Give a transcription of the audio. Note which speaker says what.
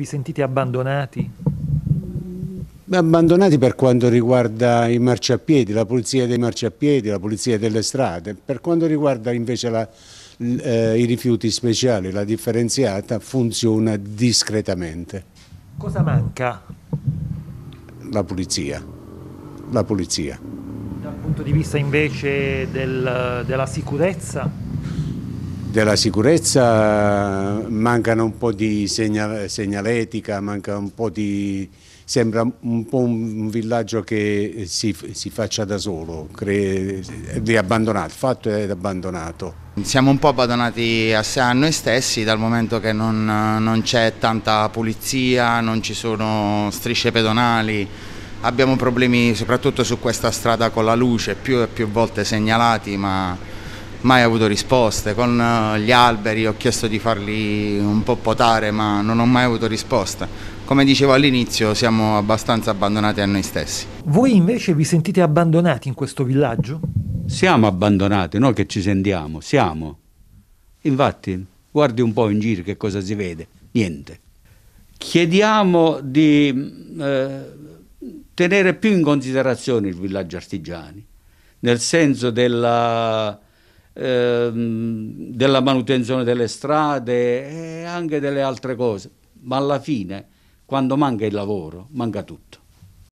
Speaker 1: Vi sentite abbandonati?
Speaker 2: Abbandonati per quanto riguarda i marciapiedi, la pulizia dei marciapiedi, la pulizia delle strade. Per quanto riguarda invece la, eh, i rifiuti speciali, la differenziata funziona discretamente.
Speaker 1: Cosa manca?
Speaker 2: La pulizia. La pulizia.
Speaker 1: Dal punto di vista invece del, della sicurezza?
Speaker 2: della sicurezza mancano un po' di segnal segnaletica, manca un po' di... sembra un po' un villaggio che si, si faccia da solo, cre... è abbandonato, fatto è abbandonato.
Speaker 3: Siamo un po' abbandonati a, sé, a noi stessi dal momento che non, non c'è tanta pulizia, non ci sono strisce pedonali, abbiamo problemi soprattutto su questa strada con la luce, più e più volte segnalati ma mai avuto risposte, con eh, gli alberi ho chiesto di farli un po' potare ma non ho mai avuto risposte. Come dicevo all'inizio siamo abbastanza abbandonati a noi stessi.
Speaker 1: Voi invece vi sentite abbandonati in questo villaggio?
Speaker 3: Siamo abbandonati, noi che ci sentiamo, siamo.
Speaker 4: Infatti guardi un po' in giro che cosa si vede, niente. Chiediamo di eh, tenere più in considerazione il villaggio artigiani, nel senso della Ehm, della manutenzione delle strade e anche delle altre cose, ma alla fine quando manca il lavoro manca tutto.